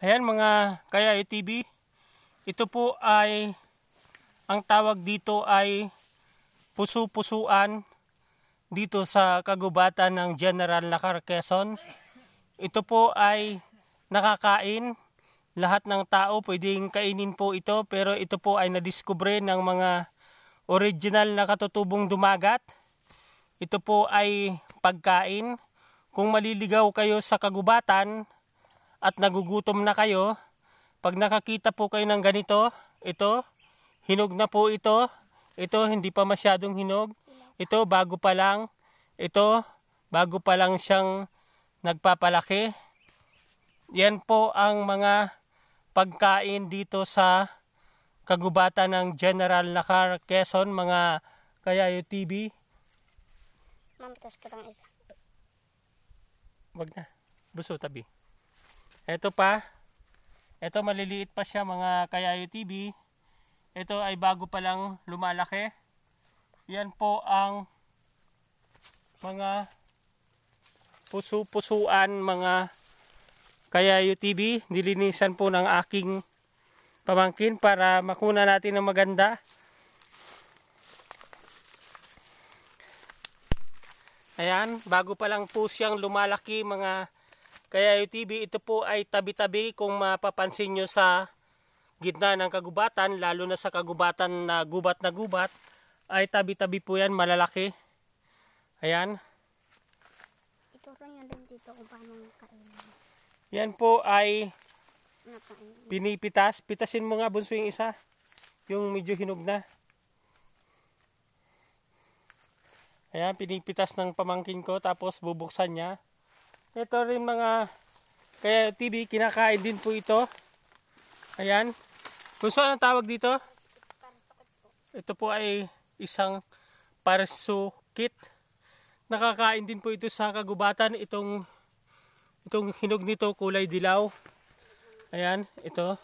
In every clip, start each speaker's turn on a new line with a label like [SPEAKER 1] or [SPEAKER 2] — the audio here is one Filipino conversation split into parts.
[SPEAKER 1] Ayan mga kaya ITV, ito po ay ang tawag dito ay puso-pusuan dito sa kagubatan ng General Lacar Ito po ay nakakain. Lahat ng tao pwedeng kainin po ito pero ito po ay nadiskubre ng mga original na katutubong dumagat. Ito po ay pagkain. Kung maliligaw kayo sa kagubatan, at nagugutom na kayo, pag nakakita po kayo ng ganito, ito, hinog na po ito, ito hindi pa masyadong hinog, ito bago pa lang, ito bago pa lang siyang nagpapalaki. Yan po ang mga pagkain dito sa kagubatan ng General Nakar Quezon, mga Kayayo TV. Ma'am, ka lang isa. Wag na. Buso tabi. Ito pa. Ito maliliit pa siya mga kayayo TV. Ito ay bago pa lang lumalaki. Yan po ang mga pusu-pusuan mga kayayo TV. Nilinisan po ng aking pamangkin para makuna natin ng maganda. Ayan, bago pa lang po siyang lumalaki mga kaya UTV, ito po ay tabi-tabi kung mapapansin nyo sa gitna ng kagubatan, lalo na sa kagubatan na gubat na gubat, ay tabi-tabi po yan, malalaki. Ayan. Ituro nyo din dito kung paano kainin. Yan po ay pinipitas. Pitasin mo nga bunso yung isa. Yung medyo hinog na. Ayan, pinipitas ng pamangkin ko tapos bubuksan niya. Ito rin mga kaya TV, kinakain din po ito. Ayan. Kung saan ang tawag dito? Ito po ay isang parasukit Nakakain din po ito sa kagubatan. Itong, itong hinog nito kulay dilaw. Ayan, ito.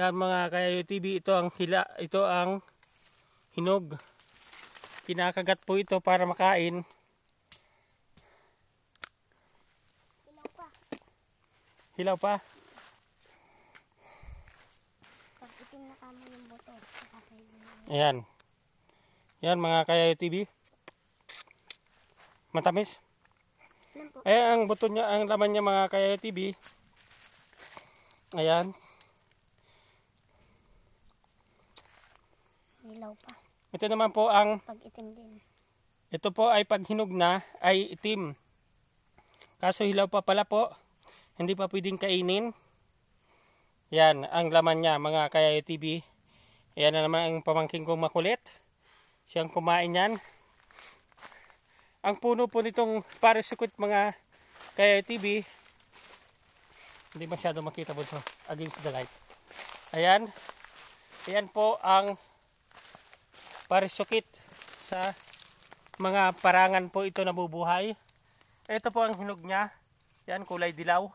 [SPEAKER 1] Yan mga kaya TV, ito ang hila, ito ang hinog. Kinakagat po ito para makain. Hilaw pa.
[SPEAKER 2] Pag itim na kamo yung
[SPEAKER 1] Ayan. Yan mga kaya TV. Matamis. Eh ang buto niya, ang laman niya mga kaya TV. Ayan. Hilaw pa. Ito naman po ang pag itim din. Ito po ay pag hinog na ay itim. Kaso hilaw pa pala po hindi pa pwedeng kainin. Yan, ang laman niya mga kayayo TV. Yan na naman ang pamangking kong makulit. Siyang kumain yan. Ang puno po nitong parasukot mga kayayo TV. Hindi masyado makita po ito against the light. Ayan. Ayan po ang parasukit sa mga parangan po ito nabubuhay. Ito po ang hinog niya. Yan, kulay dilaw.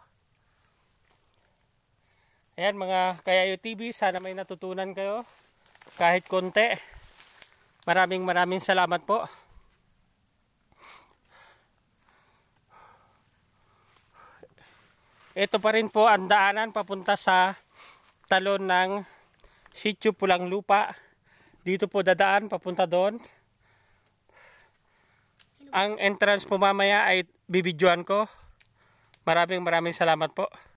[SPEAKER 1] Ayan mga Kayayo TV, sana may natutunan kayo kahit konti. Maraming maraming salamat po. Ito pa rin po ang daanan papunta sa talon ng sityo pulang lupa. Dito po dadaan papunta doon. Ang entrance po mamaya ay bibidyoan ko. Maraming maraming salamat po.